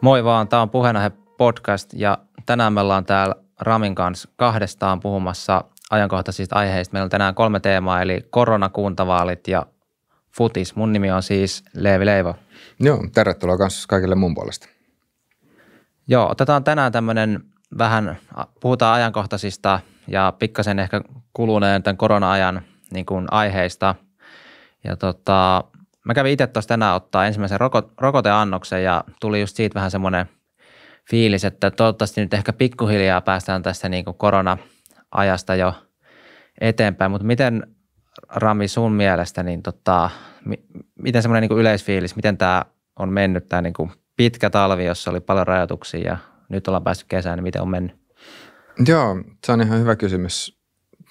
Moi vaan, tämä on Puheenaihe podcast ja tänään me ollaan täällä Ramin kanssa kahdestaan puhumassa ajankohtaisista aiheista. Meillä on tänään kolme teemaa, eli koronakuntavaalit ja futis. Mun nimi on siis Leevi Leivo. Joo, tervetuloa kanssa kaikille mun puolesta. Joo, otetaan tänään tämmöinen vähän, puhutaan ajankohtaisista ja pikkasen ehkä kuluneen tämän korona-ajan niin kuin aiheista. Ja tota, Mä kävin itse tuossa tänään ottaa ensimmäisen roko- rokoteannoksen ja tuli just siitä vähän semmoinen fiilis, että toivottavasti nyt ehkä pikkuhiljaa päästään tästä niin kuin korona-ajasta jo eteenpäin. Mutta miten Rami sun mielestä, niin tota, mi- miten semmoinen niin yleisfiilis, miten tämä on mennyt tämä niin kuin pitkä talvi, jossa oli paljon rajoituksia ja nyt ollaan päästy kesään, niin miten on mennyt? Joo, se on ihan hyvä kysymys.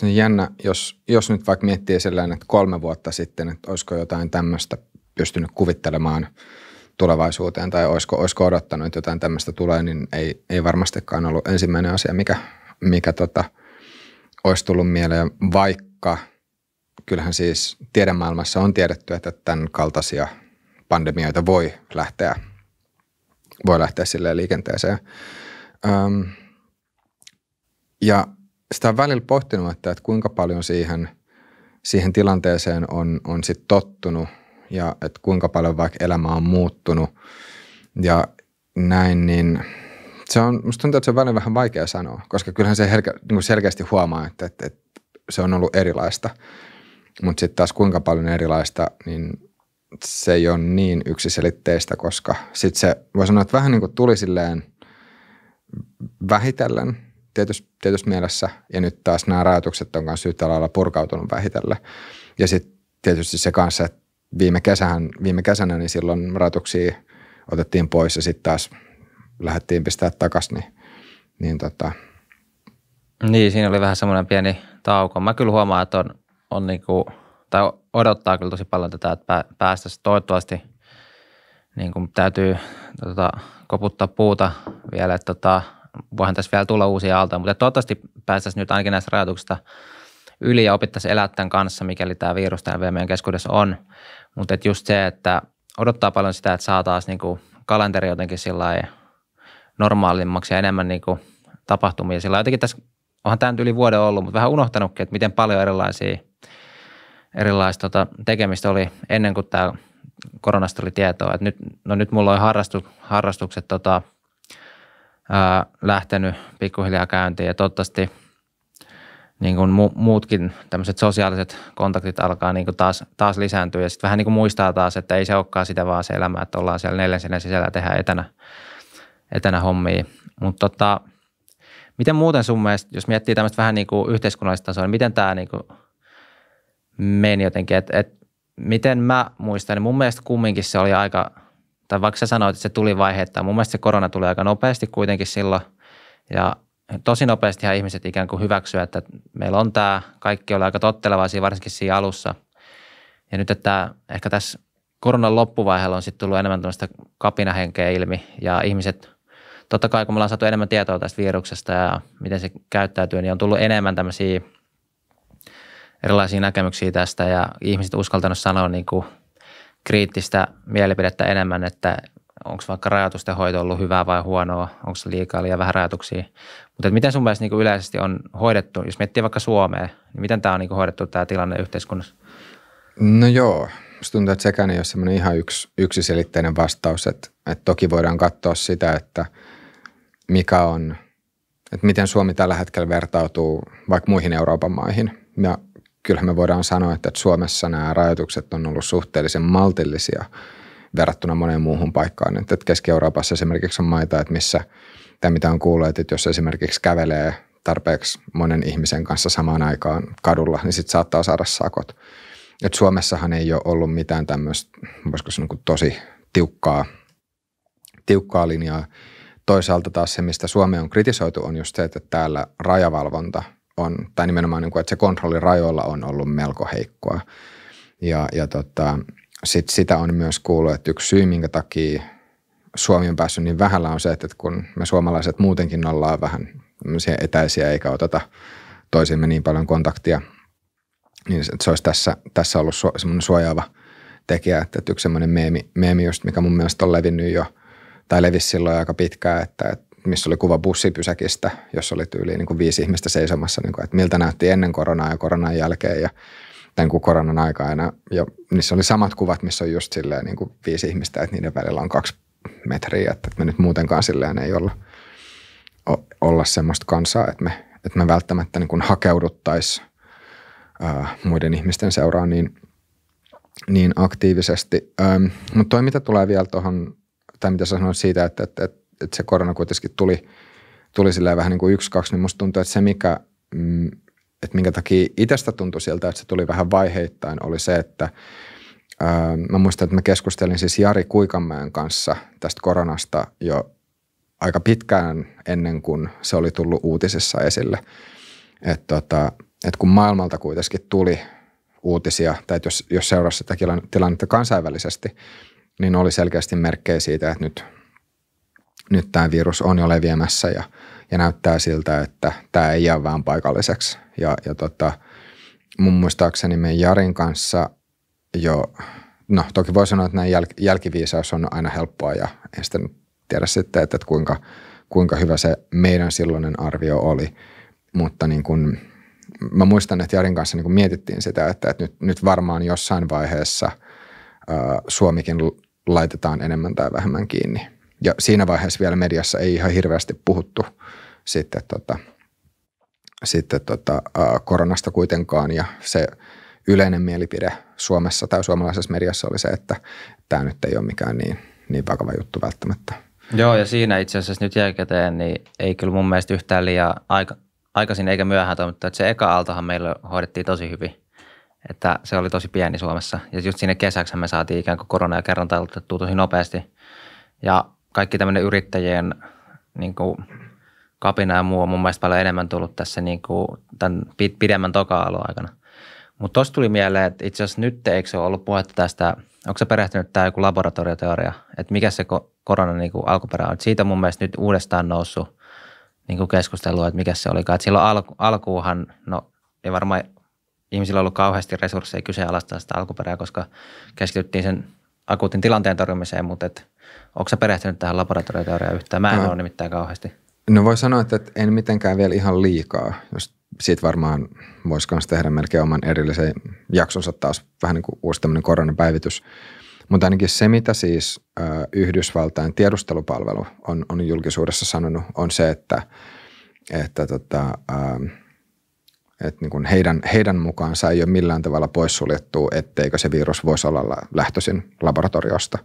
Jännä, jos, jos nyt vaikka miettii sellainen, että kolme vuotta sitten, että olisiko jotain tämmöistä pystynyt kuvittelemaan tulevaisuuteen tai olisiko, olisiko odottanut, että jotain tämmöistä tulee, niin ei, ei varmastikaan ollut ensimmäinen asia, mikä, mikä tota, olisi tullut mieleen, vaikka kyllähän siis tiedemaailmassa on tiedetty, että tämän kaltaisia pandemioita voi lähteä, voi lähteä sille liikenteeseen. Öm, ja sitä on välillä pohtinut, että, että kuinka paljon siihen, siihen tilanteeseen on, on sit tottunut ja että kuinka paljon vaikka elämä on muuttunut ja näin, niin se on, musta tuntuu, että se on välillä vähän vaikea sanoa, koska kyllähän se helke, niin selkeästi huomaa, että, että, että se on ollut erilaista, mutta sitten taas kuinka paljon erilaista, niin se ei ole niin yksiselitteistä, koska sitten se voi sanoa, että vähän niin kuin tuli silleen vähitellen tietyssä, tietyssä mielessä ja nyt taas nämä rajoitukset on myös syytä lailla purkautunut vähitellen ja sitten tietysti se kanssa, että viime, kesähän, viime kesänä, niin silloin rajoituksia otettiin pois ja sitten taas lähdettiin pistää takaisin, niin, niin tota. Niin, siinä oli vähän semmoinen pieni tauko. Mä kyllä huomaan, että on, on niinku, tai odottaa kyllä tosi paljon tätä, että päästäisiin toivottavasti niin kuin täytyy tota, koputtaa puuta vielä, että tota, voihan tässä vielä tulla uusia aaltoja, mutta toivottavasti päästäisiin nyt ainakin näistä rajoituksista – yli ja opittaisiin elää tämän kanssa, mikäli tämä virus täällä vielä meidän keskuudessa on. Mutta just se, että odottaa paljon sitä, että saa taas niin kalenteri jotenkin sillä normaalimmaksi ja enemmän niinku tapahtumia. Sillä jotenkin tässä, onhan tämä nyt yli vuoden ollut, mutta vähän unohtanutkin, että miten paljon erilaisia, erilaista tota, tekemistä oli ennen kuin tämä koronasta oli tietoa. Et nyt, no nyt mulla on harrastu, harrastukset tota, ää, lähtenyt pikkuhiljaa käyntiin ja toivottavasti – niin kuin mu- muutkin tämmöiset sosiaaliset kontaktit alkaa niin kuin taas, taas lisääntyä ja sitten vähän niin kuin muistaa taas, että ei se olekaan sitä vaan se elämä, että ollaan siellä neljän sinne sisällä ja tehdään etänä, etänä hommia. Mutta tota, miten muuten sun mielestä, jos miettii tämmöistä vähän niin kuin yhteiskunnallista tasoa, niin miten tämä niin kuin meni jotenkin, että et, miten mä muistan, niin mun mielestä kumminkin se oli aika, tai vaikka sä sanoit, että se tuli vaiheittain, mun mielestä se korona tuli aika nopeasti kuitenkin silloin ja tosi nopeasti ihmiset ikään kuin hyväksyä, että meillä on tämä, kaikki oli aika tottelevaisia, varsinkin siinä alussa. Ja nyt, että ehkä tässä koronan loppuvaiheella on sitten tullut enemmän tämmöistä kapinahenkeä ilmi ja ihmiset, totta kai kun me ollaan saatu enemmän tietoa tästä viruksesta ja miten se käyttäytyy, niin on tullut enemmän tämmöisiä erilaisia näkemyksiä tästä ja ihmiset uskaltanut sanoa niin kuin kriittistä mielipidettä enemmän, että onko vaikka rajoitusten hoito ollut hyvää vai huonoa, onko se liikaa liian vähän rajoituksia. Mutta miten sun mielestä niin kuin yleisesti on hoidettu, jos miettii vaikka Suomea, niin miten tämä on niinku hoidettu tämä tilanne yhteiskunnassa? No joo, musta tuntuu, että sekään ei ole semmoinen ihan yks, yksiselitteinen vastaus, että, että toki voidaan katsoa sitä, että mikä on, että miten Suomi tällä hetkellä vertautuu vaikka muihin Euroopan maihin. Ja kyllähän me voidaan sanoa, että Suomessa nämä rajoitukset on ollut suhteellisen maltillisia – verrattuna moneen muuhun paikkaan. Että Keski-Euroopassa esimerkiksi on maita, että missä, tai mitä on kuullut, että jos esimerkiksi kävelee tarpeeksi monen ihmisen kanssa samaan aikaan kadulla, niin sitten saattaa saada sakot. Et Suomessahan ei ole ollut mitään tämmöistä, voisiko sanoa tosi tiukkaa, tiukkaa linjaa. Toisaalta taas se, mistä Suome on kritisoitu, on just se, että täällä rajavalvonta on, tai nimenomaan niin että se kontrolli rajoilla on ollut melko heikkoa. Ja, ja tota, sit sitä on myös kuullut, että yksi syy, minkä takia Suomi on päässyt niin vähällä on se, että kun me suomalaiset muutenkin ollaan vähän etäisiä eikä oteta toisiimme niin paljon kontaktia, niin se olisi tässä, tässä ollut semmoinen suojaava tekijä, että, että yksi semmoinen meemi, meemi just, mikä mun mielestä on levinnyt jo, tai levisi silloin aika pitkään, että, että missä oli kuva bussipysäkistä, jossa oli tyyliin niin kuin viisi ihmistä seisomassa, niin kuin, että miltä näytti ennen koronaa ja koronan jälkeen. Ja tämän kuin koronan aikana. Ja niissä oli samat kuvat, missä on just silleen niin kuin viisi ihmistä, että niiden välillä on kaksi metriä. Että, me nyt muutenkaan silleen ei olla, olla semmoista kansaa, että me, että me välttämättä niin kuin hakeuduttaisiin äh, muiden ihmisten seuraan niin, niin aktiivisesti. Ähm, mutta toi, mitä tulee vielä tuohon, tai mitä sanoit siitä, että, että, että, että se korona kuitenkin tuli, tuli silleen vähän niin kuin yksi, kaksi, niin musta tuntuu, että se, mikä mm, että minkä takia itsestä tuntui siltä, että se tuli vähän vaiheittain, oli se, että ää, mä muistan, että mä keskustelin siis Jari Kuikanmäen kanssa tästä koronasta jo aika pitkään ennen kuin se oli tullut uutisissa esille. Että tota, et kun maailmalta kuitenkin tuli uutisia, tai jos, jos seurasi sitä tilannetta kansainvälisesti, niin oli selkeästi merkkejä siitä, että nyt, nyt tämä virus on jo leviämässä ja – ja näyttää siltä, että tämä ei jää vähän paikalliseksi. Ja, ja tota, mun muistaakseni meidän Jarin kanssa jo, no toki voi sanoa, että näin jäl, jälkiviisaus on aina helppoa ja en sitten tiedä sitten, että, että kuinka, kuinka hyvä se meidän silloinen arvio oli, mutta niin kuin, mä muistan, että Jarin kanssa niin mietittiin sitä, että, että nyt, nyt varmaan jossain vaiheessa ää, Suomikin laitetaan enemmän tai vähemmän kiinni. Ja siinä vaiheessa vielä mediassa ei ihan hirveästi puhuttu sitten, tota, sitten tota, koronasta kuitenkaan ja se yleinen mielipide Suomessa tai suomalaisessa mediassa oli se, että tämä nyt ei ole mikään niin, niin vakava juttu välttämättä. Joo, ja siinä itse asiassa nyt jälkikäteen, niin ei kyllä mun mielestä yhtään liian aika, aikaisin eikä myöhään toimittu. Että se eka aaltohan meillä hoidettiin tosi hyvin, että se oli tosi pieni Suomessa. Ja just sinne kesäksi me saatiin ikään kuin korona ja kerran tosi nopeasti. Ja kaikki tämmöinen yrittäjien niin kuin kapina ja muu on mun mielestä paljon enemmän tullut tässä niin kuin tämän pidemmän toka aikana. Mutta tuossa tuli mieleen, että itse asiassa nyt eikö se ollut puhetta tästä, onko se perehtynyt tämä joku laboratorioteoria, että mikä se korona niin kuin alkuperä on. Et siitä mun mielestä nyt uudestaan noussut niin kuin keskustelua, että mikä se olikaan. Et silloin alku, alkuuhan, no ei varmaan ihmisillä ollut kauheasti resursseja kyseenalaistaa sitä alkuperää, koska keskityttiin sen akuutin tilanteen torjumiseen, mutta et, onko se perehtynyt tähän laboratorioteoriaan yhtään? Mä en ole no. nimittäin kauheasti. No voi sanoa, että en mitenkään vielä ihan liikaa, jos siitä varmaan voisi myös tehdä melkein oman erillisen jaksonsa taas vähän niin kuin uusi tämmöinen koronapäivitys. Mutta ainakin se, mitä siis Yhdysvaltain tiedustelupalvelu on, on julkisuudessa sanonut, on se, että, että, tota, että niin kuin heidän, heidän mukaansa ei ole millään tavalla poissuljettu, etteikö se virus voisi olla lähtöisin laboratoriosta.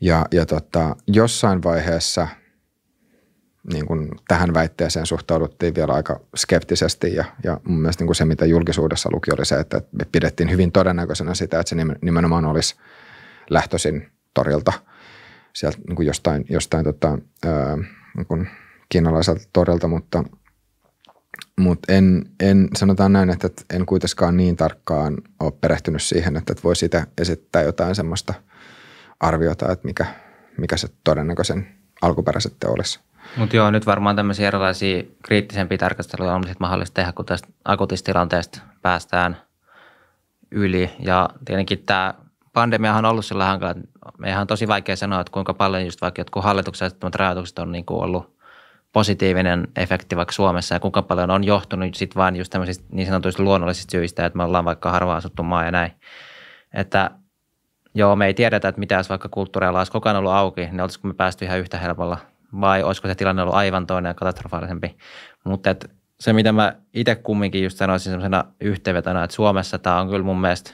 Ja, ja tota, jossain vaiheessa – niin kuin tähän väitteeseen suhtauduttiin vielä aika skeptisesti ja, ja mun mielestä niin kuin se, mitä julkisuudessa luki, oli se, että me pidettiin hyvin todennäköisenä sitä, että se nimenomaan olisi lähtöisin torilta sieltä niin kuin jostain, jostain tota, ää, niin kuin kiinalaiselta torilta, mutta, mutta en, en, sanotaan näin, että en kuitenkaan niin tarkkaan ole perehtynyt siihen, että voi sitä esittää jotain semmoista arviota, että mikä, mikä se todennäköisen alkuperäisesti olisi. Mutta joo, nyt varmaan tämmöisiä erilaisia kriittisempiä tarkasteluja on mahdollista tehdä, kun tästä tilanteesta päästään yli. Ja tietenkin tämä pandemiahan on ollut sillä hankala, meihän on tosi vaikea sanoa, että kuinka paljon just vaikka jotkut hallituksen asettamat rajoitukset on niin ollut positiivinen efekti vaikka Suomessa ja kuinka paljon on johtunut sitten vain just tämmöisistä niin sanotuista luonnollisista syistä, että me ollaan vaikka harvaan asuttu maa ja näin. Että joo, me ei tiedetä, että mitä jos vaikka kulttuuriala olisi koko ajan ollut auki, niin olisiko me päästy ihan yhtä helpolla vai olisiko se tilanne ollut aivan toinen ja katastrofaalisempi. Mutta et se, mitä mä itse kumminkin just sanoisin sellaisena yhteenvetona, että Suomessa tämä on kyllä mun mielestä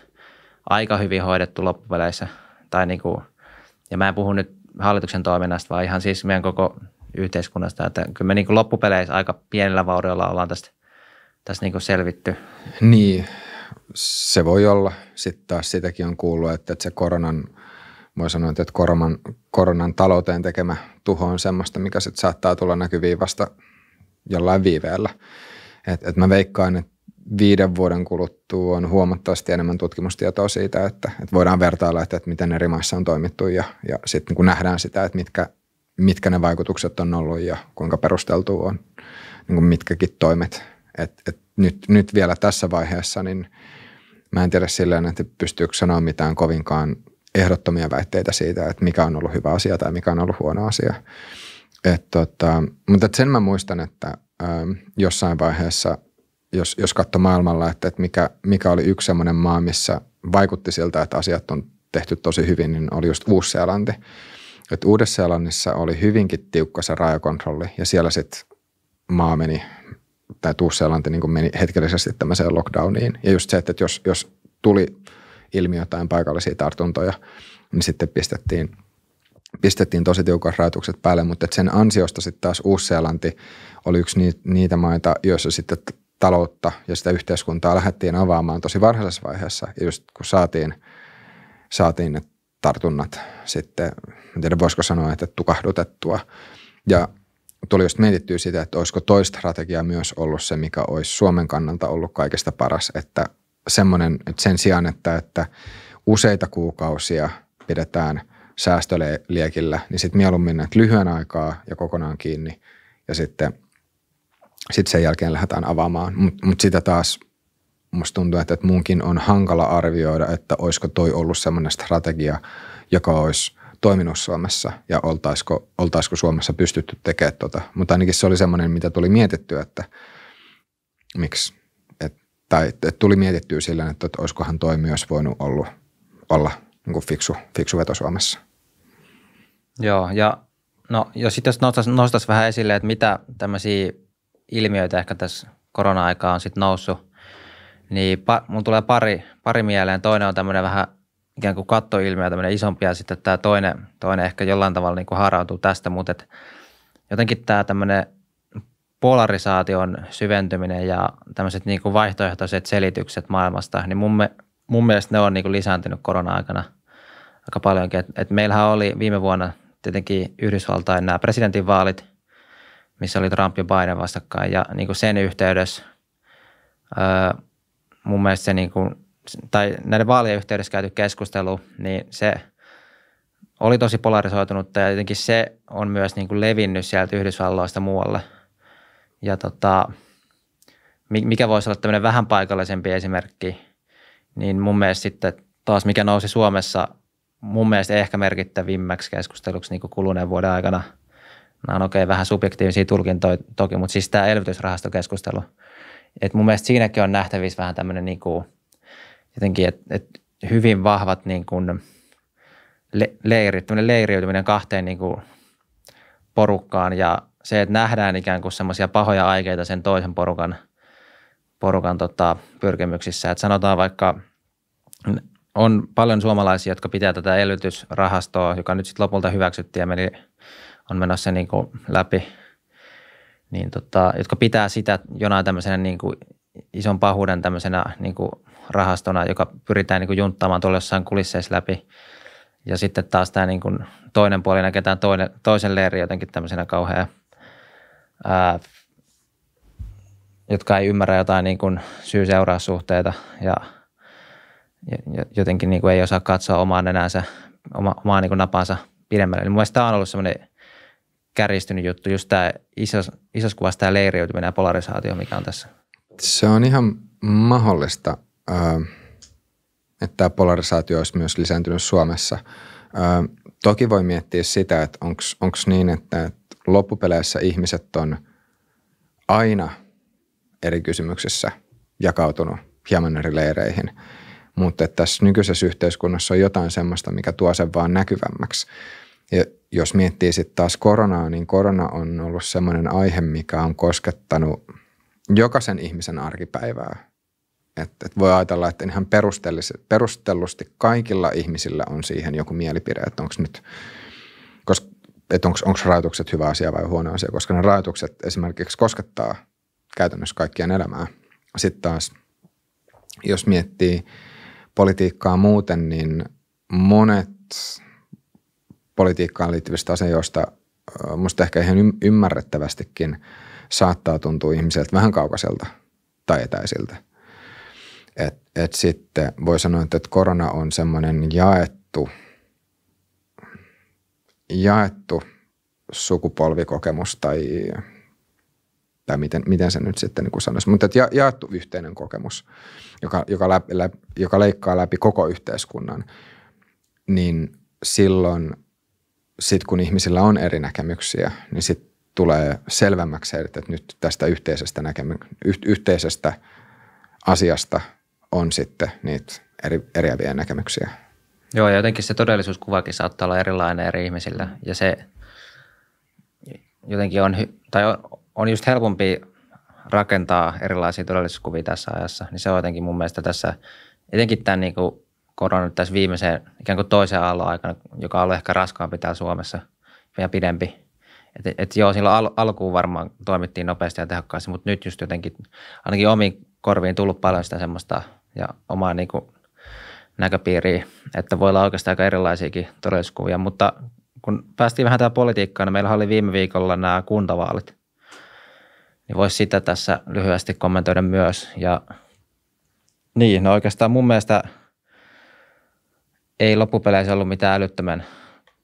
aika hyvin hoidettu loppupeleissä. Tai niin kuin, ja mä en puhu nyt hallituksen toiminnasta, vaan ihan siis meidän koko yhteiskunnasta. Että kyllä me niin kuin loppupeleissä aika pienellä vaurioilla ollaan tästä, tästä niin kuin selvitty. Niin, se voi olla. Sitten taas sitäkin on kuullut, että, että se koronan – voi sanoa, että koronan, koronan talouteen tekemä tuho on semmoista, mikä sitten saattaa tulla näkyviin vasta jollain viiveellä. Et, et mä veikkaan, että viiden vuoden kuluttua on huomattavasti enemmän tutkimustietoa siitä, että, että voidaan vertailla, että, että miten eri maissa on toimittu ja, ja sitten kun niinku nähdään sitä, että mitkä, mitkä ne vaikutukset on ollut ja kuinka perusteltu on niin kuin mitkäkin toimet. Et, et nyt, nyt vielä tässä vaiheessa, niin mä en tiedä silleen, että pystyykö sanoa mitään kovinkaan – ehdottomia väitteitä siitä, että mikä on ollut hyvä asia tai mikä on ollut huono asia. Et tota, mutta et sen mä muistan, että ö, ähm, jossain vaiheessa, jos, jos katsoi maailmalla, että, että mikä, mikä oli yksi semmoinen maa, missä vaikutti siltä, että asiat on tehty tosi hyvin, niin oli just uusi seelanti Että Uudessa-Seelannissa oli hyvinkin tiukka se rajakontrolli ja siellä sitten maa meni, tai uusi seelanti niin meni hetkellisesti tämmöiseen lockdowniin. Ja just se, että jos, jos tuli – ilmiötään paikallisia tartuntoja, niin sitten pistettiin pistettiin tosi tiukat rajoitukset päälle, mutta sen ansiosta sitten taas uusi seelanti oli yksi niitä maita, joissa sitten taloutta ja sitä yhteiskuntaa lähdettiin avaamaan tosi varhaisessa vaiheessa. Ja just kun saatiin, saatiin ne tartunnat sitten, en tiedä voisiko sanoa, että tukahdutettua. Ja tuli just mietittyä sitä, että olisiko toista strategiaa myös ollut se, mikä olisi Suomen kannalta ollut kaikista paras, että semmoinen, että sen sijaan, että, että useita kuukausia pidetään säästöliekillä, niin sitten mieluummin, että lyhyen aikaa ja kokonaan kiinni ja sitten sitten sen jälkeen lähdetään avaamaan. Mutta mut sitä taas musta tuntuu, että, että munkin on hankala arvioida, että olisiko toi ollut semmoinen strategia, joka olisi toiminut Suomessa ja oltaisiko, oltaisiko Suomessa pystytty tekemään tota. Mutta ainakin se oli semmoinen, mitä tuli mietitty, että miksi tai tuli mietittyä sillä, että olisikohan toi myös voinut ollut, olla niin kuin fiksu, fiksu veto Suomessa. Joo, ja no, jos sitten nostaisi nostais vähän esille, että mitä tämmöisiä ilmiöitä ehkä tässä korona-aikaa on sitten noussut, niin pa, mun tulee pari, pari mieleen. Toinen on tämmöinen vähän ikään kuin kattoilmiö, tämmöinen isompi, ja sitten tämä toinen, toinen ehkä jollain tavalla niin kuin haarautuu tästä, mutta et jotenkin tämä tämmöinen – polarisaation syventyminen ja tämmöiset niin kuin vaihtoehtoiset selitykset maailmasta, niin mun, me, mun mielestä ne on niin kuin lisääntynyt korona-aikana aika paljonkin. Et, et meillähän oli viime vuonna tietenkin Yhdysvaltain nämä presidentinvaalit, missä oli Trump ja Biden vastakkain ja niin kuin sen yhteydessä öö, mun mielestä se niin kuin, tai näiden vaalien yhteydessä käyty keskustelu, niin se oli tosi polarisoitunutta ja jotenkin se on myös niin kuin levinnyt sieltä Yhdysvalloista muualle – ja tota, mikä voisi olla tämmöinen vähän paikallisempi esimerkki, niin mun mielestä sitten taas mikä nousi Suomessa mun mielestä ehkä merkittävimmäksi keskusteluksi niin kuluneen vuoden aikana, nämä on okei okay, vähän subjektiivisia tulkintoja toki, mutta siis tämä elvytysrahastokeskustelu, et mun mielestä siinäkin on nähtävissä vähän tämmöinen niin kuin, jotenkin, että et hyvin vahvat niin kuin, le, leirit, leiriytyminen kahteen niin kuin, porukkaan ja se, että nähdään ikään kuin semmoisia pahoja aikeita sen toisen porukan, porukan tota, pyrkimyksissä. Että sanotaan vaikka, on paljon suomalaisia, jotka pitää tätä elvytysrahastoa, joka nyt sitten lopulta hyväksyttiin ja meni, on menossa niin kuin läpi, niin tota, jotka pitää sitä jonain tämmöisenä niin kuin ison pahuuden tämmöisenä niin kuin rahastona, joka pyritään niin kuin junttaamaan tuolla jossain kulisseissa läpi. Ja sitten taas tämä niin kuin toinen puoli näkee tämän toinen, toisen leiri jotenkin tämmöisenä kauhean ää, jotka ei ymmärrä jotain niin kuin syy-seuraussuhteita ja jotenkin niin kuin ei osaa katsoa omaa nenänsä, oma, omaa niin kuin napansa pidemmälle. Eli niin mun mielestä tämä on ollut semmoinen kärjistynyt juttu, just tämä isos, isos tämä leiriytyminen ja polarisaatio, mikä on tässä. Se on ihan mahdollista, että tämä polarisaatio olisi myös lisääntynyt Suomessa. Toki voi miettiä sitä, että onko niin, että loppupeleissä ihmiset on aina eri kysymyksissä jakautunut hieman eri leireihin. Mutta tässä nykyisessä yhteiskunnassa on jotain semmoista, mikä tuo sen vaan näkyvämmäksi. Ja jos miettii sitten taas koronaa, niin korona on ollut semmoinen aihe, mikä on koskettanut jokaisen ihmisen arkipäivää. Et, et voi ajatella, että ihan perustellusti kaikilla ihmisillä on siihen joku mielipide, että onko nyt, koska että onko rajoitukset hyvä asia vai huono asia, koska ne rajoitukset esimerkiksi koskettaa käytännössä kaikkien elämää. Sitten taas, jos miettii politiikkaa muuten, niin monet politiikkaan liittyvistä asioista, musta ehkä ihan ymmärrettävästikin, saattaa tuntua ihmiseltä vähän kaukaiselta tai etäisiltä. Et, et sitten voi sanoa, että korona on semmoinen jaettu – jaettu sukupolvikokemus tai, tai miten, miten se nyt sitten niin sanoisi, mutta ja, jaettu yhteinen kokemus, joka, joka, läpi, läpi, joka leikkaa läpi koko yhteiskunnan, niin silloin sit kun ihmisillä on eri näkemyksiä, niin sit tulee selvemmäksi, että nyt tästä yhteisestä, näkemy- yh- yhteisestä asiasta on sitten niitä eri, eriäviä näkemyksiä. Joo, ja jotenkin se todellisuuskuvakin saattaa olla erilainen eri ihmisillä. Mm. Ja se jotenkin on, tai on just helpompi rakentaa erilaisia todellisuuskuvia tässä ajassa. Niin se on jotenkin mun mielestä tässä, etenkin tämän niin kuin koronan tässä viimeiseen ikään kuin toisen aallon aikana, joka on ollut ehkä raskaampi täällä Suomessa vielä pidempi. Että et joo, silloin al- alkuun varmaan toimittiin nopeasti ja tehokkaasti, mutta nyt just jotenkin ainakin omiin korviin tullut paljon sitä semmoista ja omaa niin kuin, näköpiiriin, että voi olla oikeastaan aika erilaisiakin todellisuuskuvia, mutta kun päästiin vähän tähän politiikkaan, niin meillä oli viime viikolla nämä kuntavaalit, niin voisi sitä tässä lyhyesti kommentoida myös ja niin, no oikeastaan mun mielestä ei loppupeleissä ollut mitään älyttömän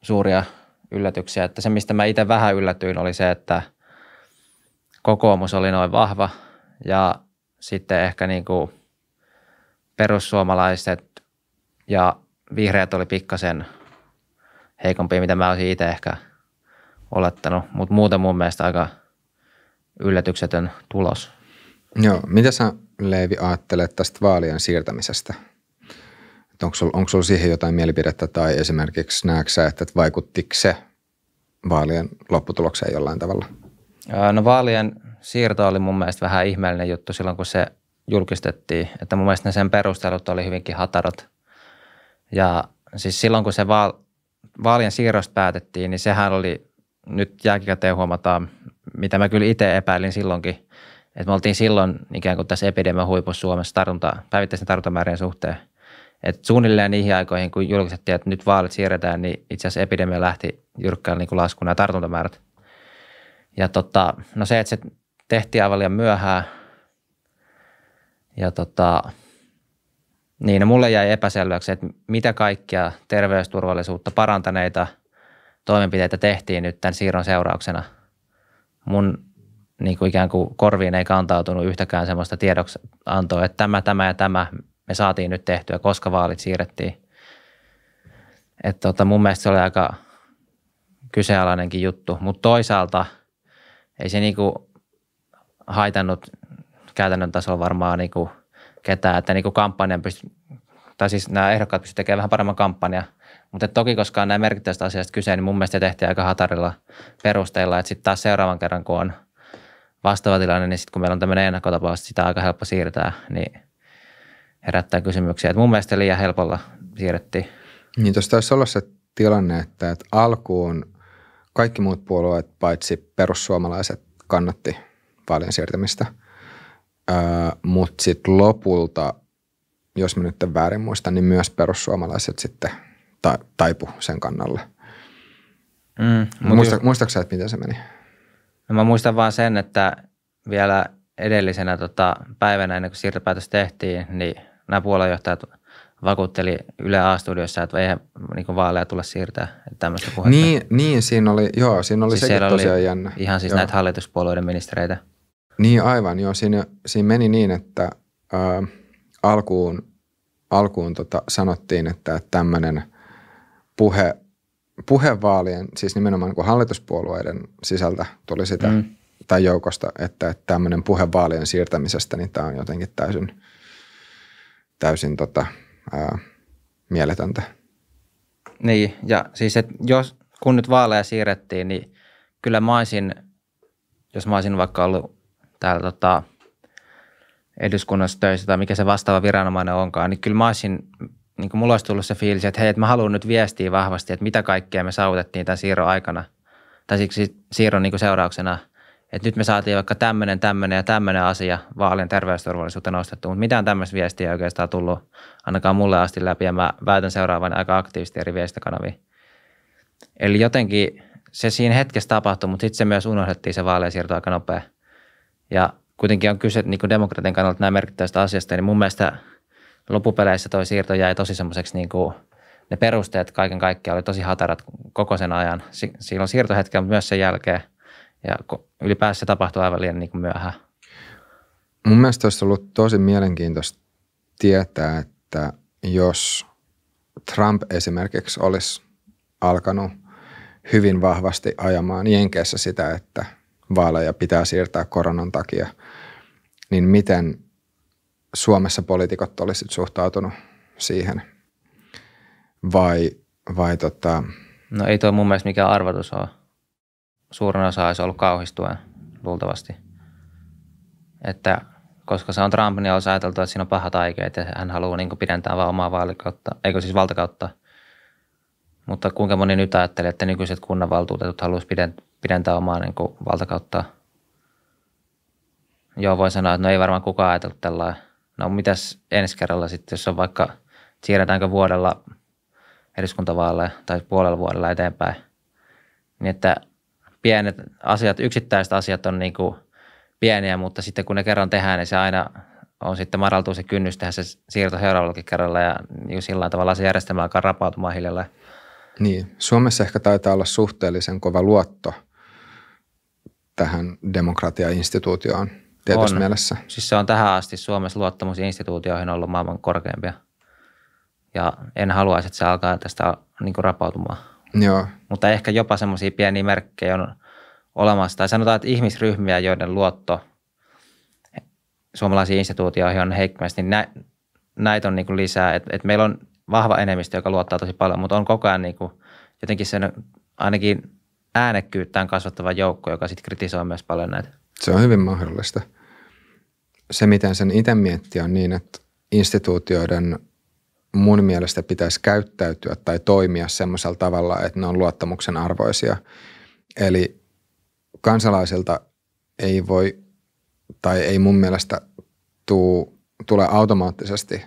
suuria yllätyksiä, että se mistä mä itse vähän yllätyin oli se, että kokoomus oli noin vahva ja sitten ehkä niin kuin perussuomalaiset ja vihreät oli pikkasen heikompi, mitä mä olisin itse ehkä olettanut, mutta muuten mun mielestä aika yllätyksetön tulos. Joo, mitä sä Leivi ajattelet tästä vaalien siirtämisestä? Onko sulla, onko sulla siihen jotain mielipidettä tai esimerkiksi näetkö sä, että vaikuttiko se vaalien lopputulokseen jollain tavalla? No vaalien siirto oli mun mielestä vähän ihmeellinen juttu silloin, kun se julkistettiin. Että mun mielestä ne sen perustelut oli hyvinkin hatarat – ja siis silloin, kun se vaal, vaalien siirrosta päätettiin, niin sehän oli, nyt jääkikäteen huomataan, mitä mä kyllä itse epäilin silloinkin, että me oltiin silloin ikään kuin tässä epidemian huipussa Suomessa tartunta, päivittäisen tartuntamäärien suhteen. Et suunnilleen niihin aikoihin, kun julkistettiin, että nyt vaalit siirretään, niin itse asiassa epidemia lähti jyrkkään niin laskuun nämä tartuntamäärät. Ja tota, no se, että se tehtiin aivan liian myöhään ja tota, niin, no mulle jäi epäselväksi, että mitä kaikkia terveysturvallisuutta parantaneita toimenpiteitä tehtiin nyt tämän siirron seurauksena. Mun niin kuin ikään kuin korviin ei kantautunut yhtäkään sellaista tiedoksiantoa, että tämä, tämä ja tämä me saatiin nyt tehtyä, koska vaalit siirrettiin. Että tota, mun mielestä se oli aika kyseenalainenkin juttu, mutta toisaalta ei se kuin niinku haitannut käytännön tasolla varmaan kuin niinku ketään, että niin kampanjan pysty, tai siis nämä ehdokkaat pystyvät tekemään vähän paremman kampanjan. Mutta toki, koska nämä merkittävistä asioista kyse, niin mun mielestä tehtiin aika hatarilla perusteilla, että sitten taas seuraavan kerran, kun on vastaava tilanne, niin sitten kun meillä on tämmöinen ennakkotapaus, sitä on aika helppo siirtää, niin herättää kysymyksiä. Et mun mielestä liian helpolla siirrettiin. Niin tuossa taisi olla se tilanne, että, että alkuun kaikki muut puolueet paitsi perussuomalaiset kannatti vaalien siirtämistä – mutta sitten lopulta, jos mä nyt väärin muistan, niin myös perussuomalaiset sitten ta- taipu sen kannalle. Mm, Muista, ju- muistatko sä, että miten se meni? No mä muistan vaan sen, että vielä edellisenä tota, päivänä ennen kuin siirtopäätös tehtiin, niin nämä puoluejohtajat vakuutteli Yle A-studiossa, että eihän niin vaaleja tulla siirtää tämmöistä puhetta. Niin, niin, siinä oli, joo, siinä oli siis sekin tosiaan oli jännä. Ihan siis joo. näitä hallituspuolueiden ministereitä – niin aivan, joo. Siinä, siinä meni niin, että ää, alkuun, alkuun tota, sanottiin, että tämmöinen puhe, puhevaalien, siis nimenomaan niin kun hallituspuolueiden sisältä tuli sitä mm. tai joukosta, että, että tämmöinen puhevaalien siirtämisestä, niin tämä on jotenkin täysin, täysin tota, ää, mieletöntä. Niin, ja siis et jos, kun nyt vaaleja siirrettiin, niin kyllä mä olisin, jos mä olisin vaikka ollut täällä tota, eduskunnassa töissä tai mikä se vastaava viranomainen onkaan, niin kyllä mä olisin, niin kuin mulla olisi tullut se fiilis, että hei, että mä haluan nyt viestiä vahvasti, että mitä kaikkea me saavutettiin tämän siirron aikana tai siksi siirron niin kuin seurauksena, että nyt me saatiin vaikka tämmöinen, tämmöinen ja tämmöinen asia vaalien terveysturvallisuutta nostettu, mutta mitään tämmöistä viestiä ei oikeastaan tullut ainakaan mulle asti läpi ja mä väitän seuraavan aika aktiivisesti eri viestikanaviin. Eli jotenkin se siinä hetkessä tapahtui, mutta sitten se myös unohdettiin se vaalien siirto aika nopeasti. Ja kuitenkin on kyse niin demokratian kannalta näin merkittävästä asiasta, niin mun mielestä lopupeleissä toi siirto jäi tosi semmoiseksi niin kuin ne perusteet kaiken kaikkiaan oli tosi hatarat koko sen ajan. Si- silloin siirtohetkellä, mutta myös sen jälkeen. Ja ylipäänsä se tapahtui aivan liian niin kuin myöhään. Mun mielestä olisi ollut tosi mielenkiintoista tietää, että jos Trump esimerkiksi olisi alkanut hyvin vahvasti ajamaan Jenkeissä sitä, että – vaaleja pitää siirtää koronan takia, niin miten Suomessa poliitikot olisivat suhtautunut siihen? Vai, vai tota... No ei tuo mun mielestä mikään arvotus ole. Suurin osa olisi ollut kauhistuen luultavasti. Että koska se on Trump, niin olisi ajateltu, että siinä on pahat aikeet ja hän haluaa niin pidentää vaan omaa vaalikautta, eikö siis valtakautta – mutta kuinka moni nyt ajattelee, että nykyiset kunnanvaltuutetut haluaisivat pidentää omaa niin kuin valtakautta? Joo, voi sanoa, että no ei varmaan kukaan ajatellut tällä No mitäs ensi kerralla sitten, jos on vaikka, siirretäänkö vuodella eduskuntavaaleja tai puolella vuodella eteenpäin, niin että pienet asiat, yksittäiset asiat on niin kuin pieniä, mutta sitten kun ne kerran tehdään, niin se aina on sitten maraltuu se kynnys tehdä se siirto seuraavallakin kerralla ja niin sillä tavalla se järjestelmä alkaa rapautumaan hiljalleen. Niin, Suomessa ehkä taitaa olla suhteellisen kova luotto tähän demokratiainstituutioon tietyssä on. mielessä. Siis se on tähän asti Suomessa luottamusinstituutioihin ollut maailman korkeimpia. Ja en haluaisi, että se alkaa tästä niin kuin rapautumaan. Joo. Mutta ehkä jopa semmoisia pieniä merkkejä on olemassa. Tai sanotaan, että ihmisryhmiä, joiden luotto suomalaisiin instituutioihin on heikkomasti, niin nä, näitä on niin kuin lisää. Et, et meillä on vahva enemmistö, joka luottaa tosi paljon, mutta on koko ajan niin kuin jotenkin sen ainakin äänekkyyttään kasvattava joukko, joka sitten kritisoi myös paljon näitä. Se on hyvin mahdollista. Se, miten sen itse miettii, on niin, että instituutioiden mun mielestä pitäisi käyttäytyä tai toimia semmoisella tavalla, että ne on luottamuksen arvoisia. Eli kansalaisilta ei voi tai ei mun mielestä tuu, tule automaattisesti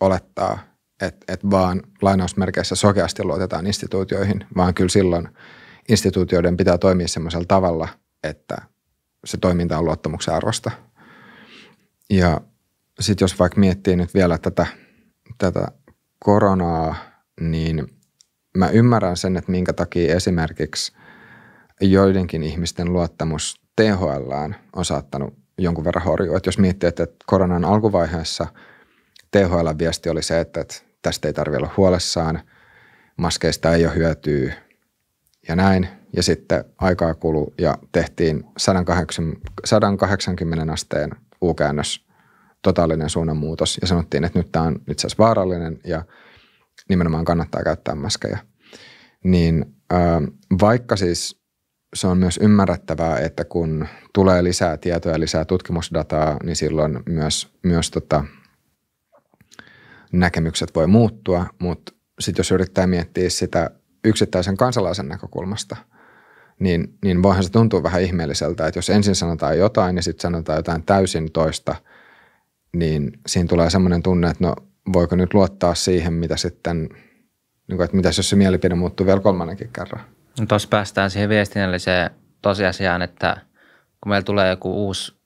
olettaa että et vaan lainausmerkeissä sokeasti luotetaan instituutioihin, vaan kyllä silloin instituutioiden pitää toimia semmoisella tavalla, että se toiminta on luottamuksen arvosta. Ja sitten jos vaikka miettii nyt vielä tätä, tätä koronaa, niin mä ymmärrän sen, että minkä takia esimerkiksi joidenkin ihmisten luottamus THL on saattanut jonkun verran horjua. Että jos miettii, että koronan alkuvaiheessa – THL-viesti oli se, että, että tästä ei tarvitse olla huolessaan, maskeista ei ole hyötyä ja näin. Ja sitten aikaa kulu ja tehtiin 180, 180 asteen U-käännös, totaalinen suunnanmuutos ja sanottiin, että nyt tämä on itse asiassa vaarallinen ja nimenomaan kannattaa käyttää maskeja. Niin vaikka siis se on myös ymmärrettävää, että kun tulee lisää tietoa ja lisää tutkimusdataa, niin silloin myös, myös tota, näkemykset voi muuttua, mutta sitten jos yrittää miettiä sitä yksittäisen kansalaisen näkökulmasta, niin, niin voihan se tuntua vähän ihmeelliseltä, että jos ensin sanotaan jotain ja sitten sanotaan jotain täysin toista, niin siinä tulee semmoinen tunne, että no voiko nyt luottaa siihen, mitä sitten, niin kuin, että mitä jos se mielipide muuttuu vielä kolmannenkin kerran. No tuossa päästään siihen viestinnälliseen tosiasiaan, että kun meillä tulee joku uusi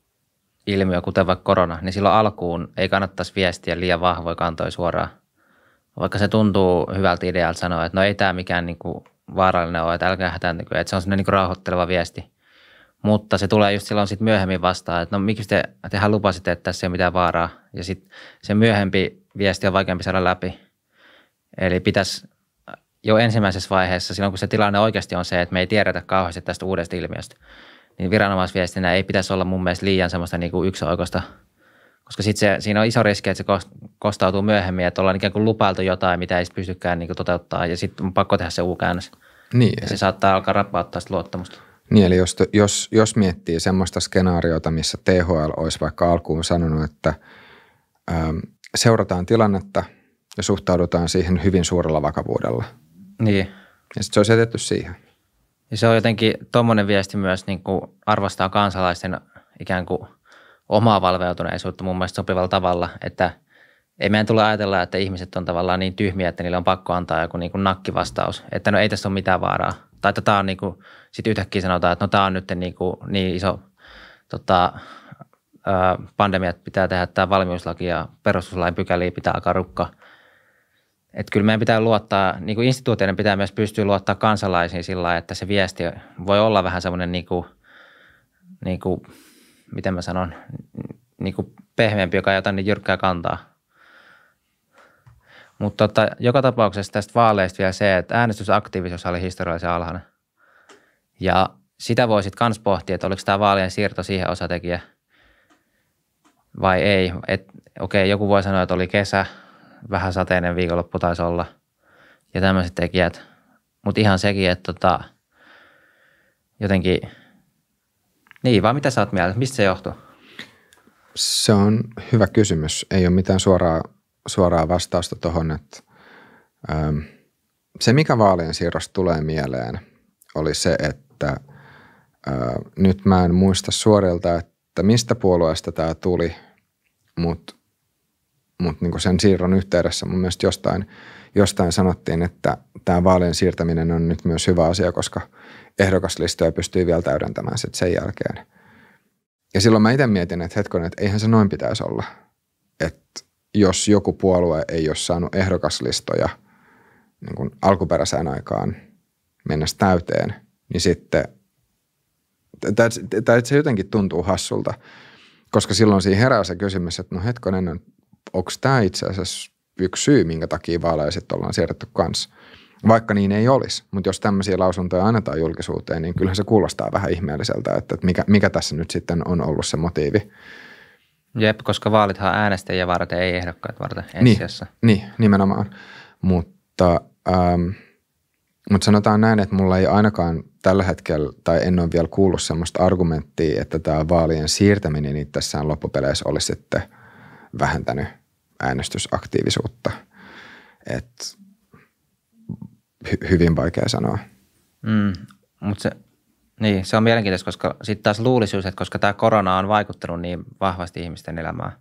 ilmiö, kuten vaikka korona, niin silloin alkuun ei kannattaisi viestiä liian vahvoja kantoja suoraan. Vaikka se tuntuu hyvältä idealta sanoa, että no ei tämä mikään niin kuin vaarallinen ole, että älkää hätääntykö, että se on sellainen niin kuin rauhoitteleva viesti. Mutta se tulee just silloin sit myöhemmin vastaan, että no miksi te, tehän lupasitte, että tässä ei ole mitään vaaraa. Ja sitten se myöhempi viesti on vaikeampi saada läpi. Eli pitäisi jo ensimmäisessä vaiheessa, silloin kun se tilanne oikeasti on se, että me ei tiedetä kauheasti tästä uudesta ilmiöstä – niin viranomaisviestinä ei pitäisi olla mun mielestä liian semmoista niin kuin yksioikoista, koska sitten siinä on iso riski, että se kostautuu myöhemmin, että ollaan ikään kuin lupailtu jotain, mitä ei pystykään niin kuin toteuttaa ja sitten on pakko tehdä se U-käännös. Niin. Ja se saattaa alkaa rapauttaa sitä luottamusta. Niin, eli jos, jos, jos miettii semmoista skenaariota, missä THL olisi vaikka alkuun sanonut, että äm, seurataan tilannetta ja suhtaudutaan siihen hyvin suurella vakavuudella. Niin. Ja sitten se olisi jätetty siihen. Ja se on jotenkin tuommoinen viesti myös niin kuin arvostaa kansalaisten ikään kuin omaa valveutuneisuutta mun mielestä sopivalla tavalla, että ei meidän tule ajatella, että ihmiset on tavallaan niin tyhmiä, että niille on pakko antaa joku niin kuin nakkivastaus, että no ei tässä ole mitään vaaraa. Tai että tämä on niin kuin, sitten yhtäkkiä sanotaan, että no tämä on nyt niin, kuin, niin iso tota, pandemiat pitää tehdä tämä valmiuslaki ja perustuslain pykäliä pitää alkaa rukkaa – et kyllä meidän pitää luottaa, niin kuin instituutioiden pitää myös pystyä luottaa kansalaisiin sillä lailla, että se viesti voi olla vähän semmoinen niin kuin, niin kuin, miten mä sanon, niin kuin pehmeämpi, joka ei ota niin jyrkkää kantaa. Mutta tota, joka tapauksessa tästä vaaleista vielä se, että äänestysaktiivisuus oli historiallisen alhainen. Ja sitä voisit myös pohtia, että oliko tämä vaalien siirto siihen osatekijä vai ei. Et, okei, okay, joku voi sanoa, että oli kesä, vähän sateinen viikonloppu taisi olla ja tämmöiset tekijät. Mutta ihan sekin, että tota, jotenkin, niin vaan mitä sä oot mieltä, mistä se johtuu? Se on hyvä kysymys. Ei ole mitään suoraa, suoraa vastausta tuohon, että ähm, se mikä vaalien siirrosta tulee mieleen oli se, että äh, nyt mä en muista suorilta, että mistä puolueesta tämä tuli, mutta mutta niin sen siirron yhteydessä mun mielestä jostain, jostain sanottiin, että tämä vaalien siirtäminen on nyt myös hyvä asia, koska ehdokaslistoja pystyy vielä täydentämään sitten sen jälkeen. Ja silloin mä itse mietin, että hetkon, että eihän se noin pitäisi olla. Että jos joku puolue ei ole saanut ehdokaslistoja niin kuin alkuperäiseen aikaan mennä täyteen, niin sitten se jotenkin tuntuu hassulta, koska silloin siinä herää se kysymys, että no hetkonen, onko tämä itse asiassa yksi syy, minkä takia vaaleiset ollaan siirretty kanssa. Vaikka niin ei olisi, mutta jos tämmöisiä lausuntoja annetaan julkisuuteen, niin kyllähän se kuulostaa vähän ihmeelliseltä, että mikä, mikä tässä nyt sitten on ollut se motiivi. Jep, koska vaalithan äänestäjiä varten, ei ehdokkaat varten ensisijassa. Niin, niin nimenomaan. Mutta, ähm, mutta sanotaan näin, että mulla ei ainakaan tällä hetkellä, tai en ole vielä kuullut sellaista argumenttia, että tämä vaalien siirtäminen itsessään loppupeleissä olisi sitten – vähentänyt äänestysaktiivisuutta. Et hy- hyvin vaikea sanoa. Mm, mutta se, niin, se on mielenkiintoista, koska sitten taas luulisi että koska tämä korona on vaikuttanut niin vahvasti ihmisten elämään.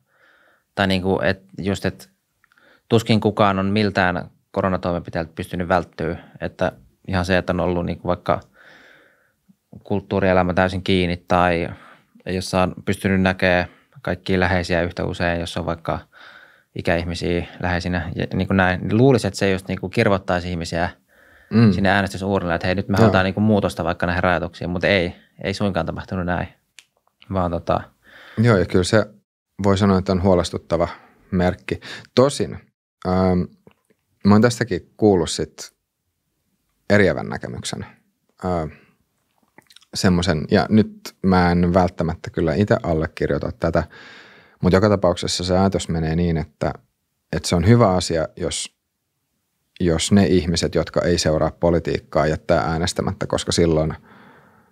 Tai niinku, kuin, et just, että tuskin kukaan on miltään koronatoimenpiteeltä pystynyt välttyä. Että ihan se, että on ollut niin vaikka kulttuurielämä täysin kiinni tai ei on pystynyt näkemään – kaikkia läheisiä yhtä usein, jos on vaikka ikäihmisiä läheisinä. Ja niin kuin näin, niin luulisi, että se just niin kuin kirvoittaisi ihmisiä mm. sinne äänestysuurille, että hei nyt me Joo. halutaan niin kuin muutosta vaikka näihin rajoituksiin, mutta ei, ei suinkaan tapahtunut näin, vaan tota. Joo ja kyllä se voi sanoa, että on huolestuttava merkki. Tosin ähm, mä oon tästäkin kuullut sit eriävän näkemyksen. Ähm, semmoisen, ja nyt mä en välttämättä kyllä itse allekirjoita tätä, mutta joka tapauksessa se ajatus menee niin, että, että se on hyvä asia, jos, jos ne ihmiset, jotka ei seuraa politiikkaa, jättää äänestämättä, koska silloin,